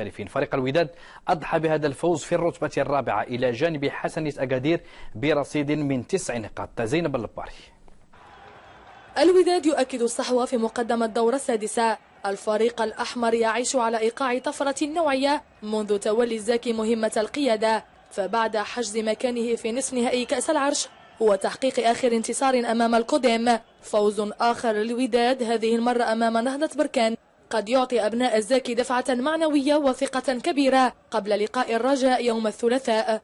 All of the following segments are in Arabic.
المشترفين فريق الوداد أضحى بهذا الفوز في الرتبة الرابعة إلى جانب حسن أكادير برصيد من تسع نقاط زينب اللباري الوداد يؤكد الصحوة في مقدمة الدورة السادسة الفريق الأحمر يعيش على إيقاع طفرة نوعية منذ تولي الزاكي مهمة القيادة فبعد حجز مكانه في نصف نهائي كأس العرش وتحقيق آخر انتصار أمام القدم فوز آخر للوداد هذه المرة أمام نهضة بركان قد يعطي أبناء الزاكي دفعة معنوية وثقة كبيرة قبل لقاء الرجاء يوم الثلاثاء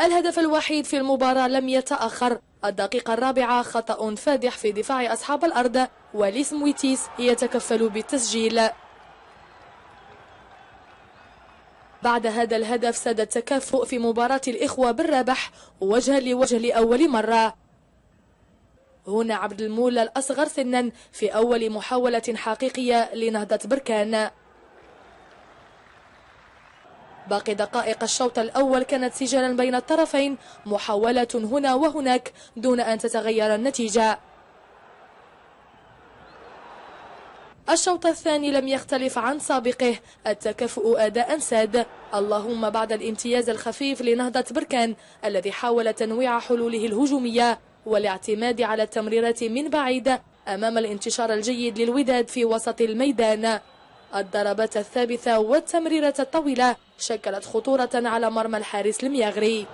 الهدف الوحيد في المباراة لم يتأخر الدقيقة الرابعة خطأ فادح في دفاع أصحاب الأرض وليس مويتيس يتكفل بالتسجيل بعد هذا الهدف ساد التكافؤ في مباراة الإخوة بالربح وجها لوجه لأول مرة هنا عبد المولى الأصغر سنا في أول محاولة حقيقية لنهضة بركان باقي دقائق الشوط الأول كانت سجالا بين الطرفين محاولة هنا وهناك دون أن تتغير النتيجة الشوط الثاني لم يختلف عن سابقه التكافؤ أداء ساد اللهم بعد الامتياز الخفيف لنهضة بركان الذي حاول تنويع حلوله الهجومية والاعتماد على التمريرات من بعيد أمام الانتشار الجيد للوداد في وسط الميدان الضربات الثابتة والتمريرات الطويلة شكلت خطورة على مرمى الحارس المياغري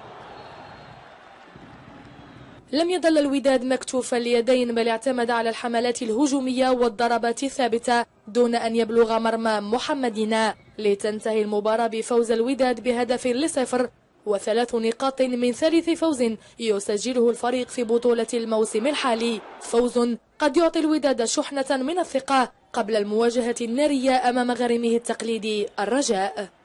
لم يظل الوداد مكتوف اليدين بل اعتمد على الحملات الهجومية والضربات الثابتة دون أن يبلغ مرمى محمدنا لتنتهي المباراة بفوز الوداد بهدف لصفر وثلاث نقاط من ثالث فوز يسجله الفريق في بطولة الموسم الحالي فوز قد يعطي الوداد شحنة من الثقة قبل المواجهة النارية أمام غريمه التقليدي الرجاء